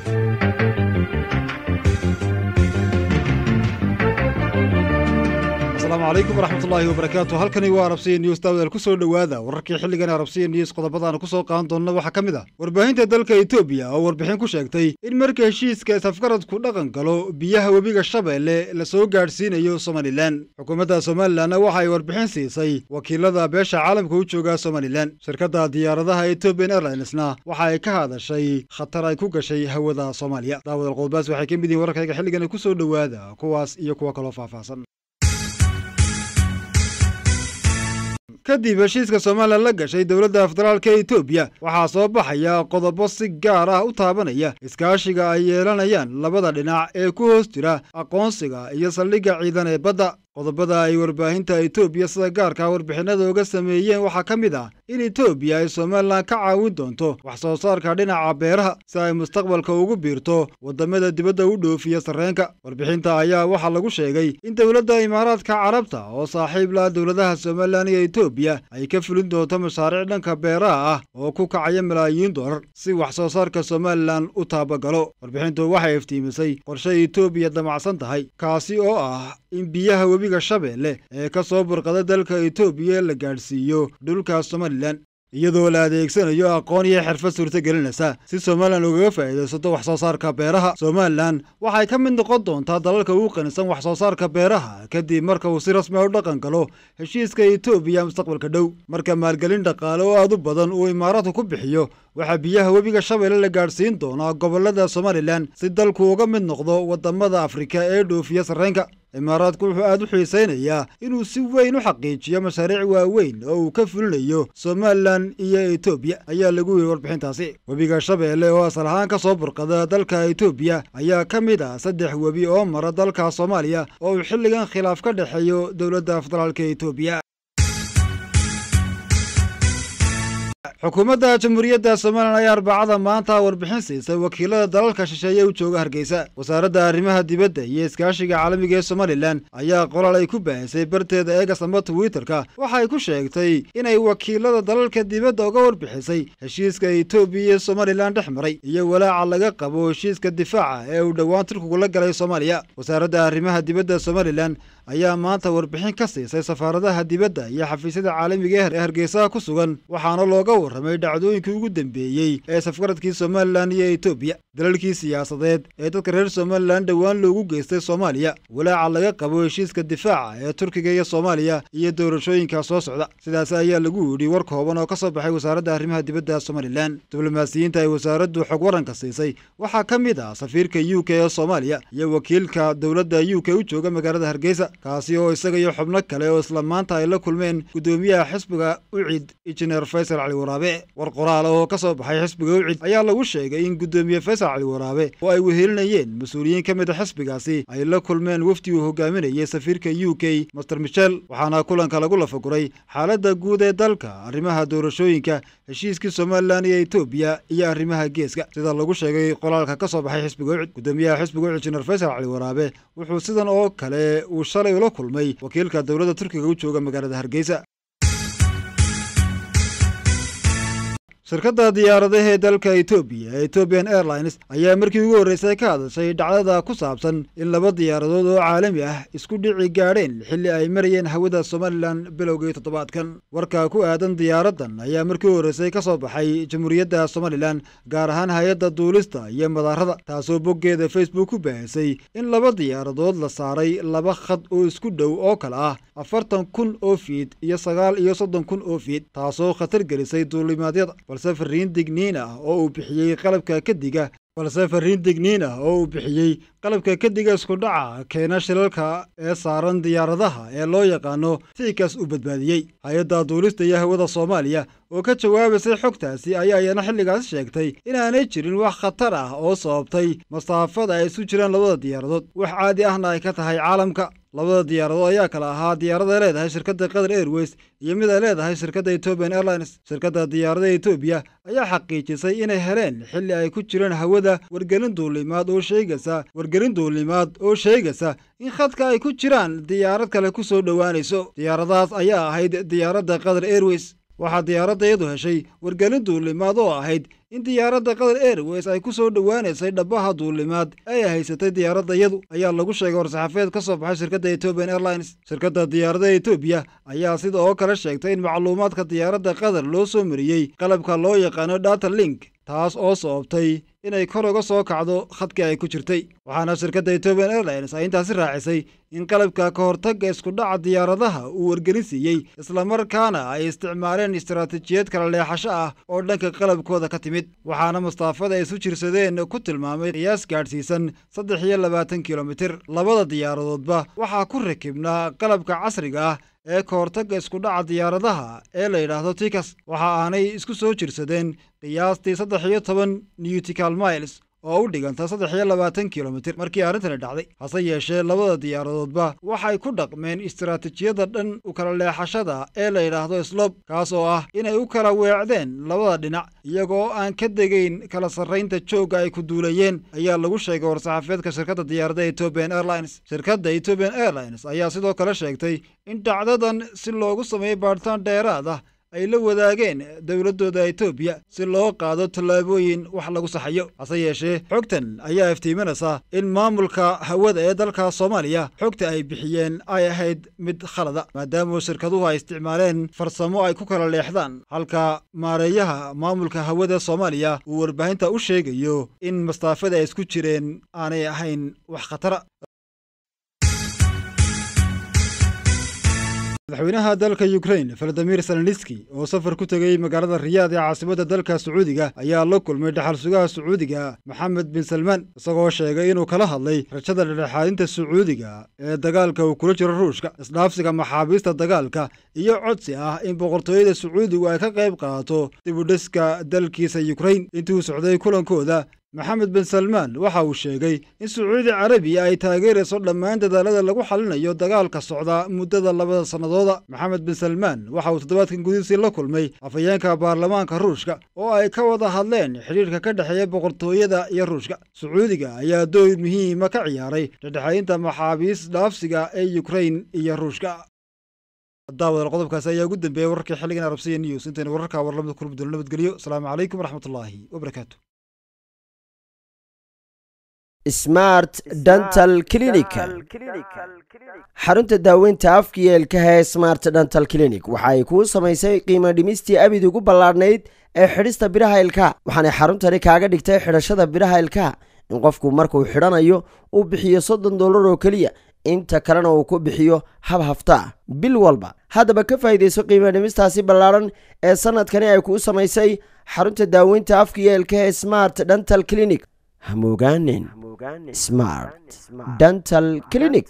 Thank you. asalaamu calaykum waraxmat ullaahi wabarakaatu halkani waa arabsiya news daawadaal ku soo dhowaada wararkii xilligan arabsiya news qodobadaan ku soo qaadan doonna waxaa ka mid ah warbaahinta dalka etoobiya oo warbixin ku sheegtay in marka heshiiska isafgaradku dhaqan galo biyaha webiga shabeelle lasoo gaadhsiinayo somalilan xukuumadda somalilanna waxa ay warbixin siisay wakiilada beesha caalamka u jooga somalilan shirkadda diyaaradaha ethoobian airlinesna waxa ay ka hadashay khatar ay ku gashay hawada soomaaliya daawadaal qodobaas waxay ka mid yihiin wararkayga xilligan ku soo dhowaada kuwaas iyo kuwa kaloo faahfaahsan kadib heshiiska soomaaliya la gashay dowladda federaalk federaalka etoobiya waxaa soo baxaya qodobo si gaar ah u taabanaya iskaashiga ay yeelanayaan labada dhinac ee ku hoos jira aqoonsiga iyo saldhigga ciidan ee badda qodobada ay warbaahinta etoobiya sida gaarkaa warbixinada uga sameeyeen waxaa ka mid ah in etoobiya ay somalilan ka caawin doonto wax soo saarka dhinaca beeraha si ay mustaqbalka ugu biirto waddamada dibadda u dhoofiya sarreenka warbixinta ayaa waxaa lagu sheegay in dowladda imaaraadka carabta oo saaxiib la dowladaha somalilan iyo etoobiya ay ka fulin doonto mashaariic dhanka beeraha ah oo ku kacaya malaayiin doolar si wax soo saarka somalilan u taabagalo warbixintu waxay iftiimisay qorshe etoobiya damacsan tahay kaasi oo ah in biyaha webiga shabeelle ee ka soo burqada dalka etoobiya la gaadhsiiyo dhulka somalilan iyadoo la adeegsanayo aqoon iyo xirfad suurtagelinaysa si somalilan ugaga faa'iidaysato wax soo saarka beeraha somalilan waxay ka mid noqon doontaa dalalka ugu qanisan wax soo saarka beeraha kadib marka uu si rasmi ah u dhaqan galo heshiiska etoobiya mustaqbalka dhow marka maalgelin dhaqaale oo aad u badan uu imaaraadku ku bixiyo waxaa biyaha webiga shabeelle la gaadhsiin doonaa gobollada somalilan si dalku uga mid noqdo wadamada afrika ee dhoofiya sarreynka imaaraadku wuxuu aada u xiisaynayaa inuu si weyn u xaqiijiyo mashaariic waaweyn oo uu ka fulinayo somalilan iyo etoobiya ayaa lagu yidhi warbixintaasi webiga shabeelle oo asal ahaan ka soo burqada dalka etoobiya ayaa ka mid ah saddex webi oo mara dalka soomaaliya oo uu xilligan khilaaf ka dhexeeyo dowladda federaalka etoobiya xukuumadda jamhuuriyadda somalilan ayaa arbacada maanta warbixin siisay wakiilada dalalka shisheeye u jooga hargeysa wasaaradda arrimaha dibadda iyo iskaashiga caalamiga ee somalilan ayaa qolal ay ku baahisay barteeda eegas ama twitterka waxay ku sheegtay inay wakiilada dalalka dibadda uga warbixisay heshiiska etoobiya iyo somalilan dhex maray iyo walaaca laga qabo heshiiska difaaca ee uu dhowaan turkigula galay soomaaliya wasaaradda arrimaha dibadda somalilan ayaa maanta warbixin ka siisay safaaradaha dibadda iyo xafiisyada caalamiga ee hargeysaha ku sugan waxaana looga war warramay dhacdooyinkii ugu dambeeyey ee safgaradkii somalilan iyo etoobiya dalalkii siyaasadeed ee dadka reer somalilan dhowaan loogu geystay soomaaliya walaaca laga qabo heshiiska difaaca ee turkiga iyo soomaaliya iyo doorashooyinka soo socda sidaas ayaa lagu yidhi war kooban oo ka soo baxay wasaaradda arrimaha dibadda somalilan diblomaasiyiinta ay wasaaraddu xog waranka siisay waxaa ka mid ah safiirka u k ee soomaaliya iyo wakiilka dowladda u k u jooga magaalada hargeysa kaasi oo isaga iyo xubno kale oo isla maanta ay la kulmeen guddoomiyaha xisbiga ucid injineer faysal cali waraabe waraabe war qoraal oo ka soo baxay xisbiga ucid ayaa lagu sheegay in guddoomiye faysal cali waraabe oo ay wehelinayeen mas-uuliyiin ka mid a ah xisbigaasi ay la kulmeen wafdi uu hogaaminayay safiirka u k master michel waxaana kulanka lagu lafaguray xaaladda guud ee dalka arrimaha doorashooyinka heshiiskii somaliland iyo etoobiya iyo arrimaha geeska sida lagu sheegay qoraalka ka soo baxay xisbiga owcid guddoomiyaha xisbiga owcid jener faysal cali waraabe wuxuu sidan oo kale uu shalay ula kulmay wakiilka dowladda turkiga u jooga magaalada hargeysa shirkadda diyaaradaha ee dalka etoobiya etobian airlines ayaa markii ugu horreysay ka hadashay dhacdada ku saabsan in laba diyaaradood oo caalami ah isku dhici gaadheen xilli ay marayeen hawada somalilan bilowgii toddobaadkan warka ku aadan diyaaraddan ayaa markii horreysay ka soo baxay jamhuuriyadda somalilan gaar ahaan hay-adda duulista iyo madaarada taasoo boggeeda facebook ku baahisay in laba diyaaradood la saaray laba khad oo isku dhow oo kale ah afartan kun oo fiid iyo sagaal iyo soddon kun oo fiid taasoo khatar gelisay duulimaadyada balse fariin digniin ah oo uu bixiyey qalabka kadiga balse fariin digniin ah oo uu bixiyey qalabka kadiga isku dhaca keena shilalka ee saaran diyaaradaha ee loo yaqaano siikaas uu badbaadiyey hay-adda duulista iyo hawada soomaaliya oo ka jawaabaysay xogtaasi ayaa iyana xilligaas sheegtay inaanay jirin wax khatar ah oo sababtay masaafada ay isu jiraan labada diyaaradood wax caadi ahna ay ka tahay caalamka labada diyaaradood ayaa kale ahaa diyaarada ay leedahay shirkadda qatar airways iyo mid ay leedahay shirkadda ethiopian airlines shirkadda diyaarada etoobiya ayaa xaqiijisay inay heleen xilli ay ku jireen hawada wargelin duulimaad oo sheegaysa wargelin duulimaad oo sheegaysa in khadka ay ku jiraan diyaarad kale ku soo dhowaanayso diyaaradaas ayaa ahayd diyaaradda qatar airways waxaa diyaaradda iyadu heshay wargelin duulimaad oo ahayd in diyaaradda qatar airways ay ku soo dhowaanaysay dhabbaha duulimaad ay haysatay diyaaradda iyadu ayaa lagu sheegay war-saxaafeed ka soo baxay shirkadda ethiobian airlines shirkadda diyaaradaha etoobiya ayaa sida oo kale sheegtay in macluumaadka diyaaradda qatar loo soo mariyey qalabka loo yaqaano data link taas oo sababtay inay kor uga soo kacdo khadkii ay ku jirtay waxaana shirkadda ethoobian airlines ay intaasi raacisay in qalabka ka hortagga iskudhaca diyaaradaha uu wargelin siiyey islamarkaana ay isticmaaleen istaraatiijiyad kala leexasho ah oo dhanka qalabkooda ka timid waxaana mustaafada isu jirsadeen ku tilmaamay qiyaas gaadhsiisan saddex iyo labaatan kilomitir labada diyaaradoodba waxaa ku rakibnaa qalabka casriga ah ee kahortagga hortagga iskudhaca diyaaradaha ee la yidhaahdo tikas waxa aanay isku soo jirsadeen qiyaastii saddex iyo toban newtikal miles oo u dhiganta saddex iyo labaatan kilomitir markii arrintani dhacday hase yeeshee labada diyaaradoodba waxay ku dhaqmeen istiraatijiyada dhan u kala leexashada ee la yidhaahdo slob kaas oo ah inay u kala weecdeen labada dhinac iyagoo aan ka degayn kala sarraynta joogga ay ku duulayeen ayaa lagu sheegay war-saxaafeedka shirkadda diyaaradda ethiobian airlines shirkadda ethiobian airlines ayaa sidoo kale sheegtay in dhacdadan si loogu sameeyey baadhitaan dheeraad ah ay la wadaageen dowladdooda etoobiya si loo qaado tallaabooyin wax lagu saxayo hase yeeshee xogtan ayaa iftiiminaysa in maamulka hawada ee dalka soomaaliya xogta ay bixiyeen ay ahayd mid khalada maadaama shirkaduhu ay isticmaaleen farsamo ay ku kala leexdaan halka maareeyaha maamulka hawada soomaaliya uu warbaahinta u sheegayo in mastaafada ay isku jireen aanay ahayn wax khatara madaxweynaha dalka ukrain valadimir salenitski oo safar ku tegey magaalada riyaad ee caasimadda dalka sacuudiga ayaa la kulmay dhaxal sugaha sacuudiga maxamed bin salmaan isagoo sheegay inuu kala hadlay rajada dhexdhexaadinta sacuudiga ee dagaalka uu kula jiro ruushka isdhaafsiga maxaabiista dagaalka iyo codsi ah in boqortooyada sacuudigu ay ka qayb qaato dib udhiska dalkiisa ukrain intuu socday kulankooda maxamed bin salmaan waxa uu sheegay in sacuudi carabiya ay taageerayso dhammaan dadaalada lagu xalinayo dagaalka socda muddada labada sannadooda maxamed bin salmaan waxa uu toddobaadkan gudihiisii la kulmay afhayeenka baarlamaanka ruushka oo ay ka wada hadleen xidhiirka ka dhexeeya boqortooyada iyo ruushka sacuudiga ayaa door muhiima ah ka ciyaaray dhexdhexaynta maxaabiis dhaafsiga ee yukrain iyo ruushka daawadaal qodobkaasi ayaa ugu dambeeyey wararkii xilligan arabsiya news intaynu wararkaa war lamida nabadgelyo asalaamu calaykum waraxmatullaahi wabarakaatu smart dental clinica xarunta daaweynta afkayeelkahee smart dental clinic waxa ay kuu samaysay qiimo dhimistii abid ugu ballaadhnayd ee xidhista biraha ilkaha waxaanay xaruntani kaaga dhigtay xidhashada biraha ilkaha in qofku markuu xidhanayo uu bixiyo soddon dollar oo keliya inta kalena uu ku bixiyo hab haftaa bil walba haddaba ka faa'iidayso qiimo dhimistaasi ballaadhan ee sanadkani ay kuu samaysay xarunta daaweynta afkayeelkahee smart dental clinic hamoogaanen smart dental clinic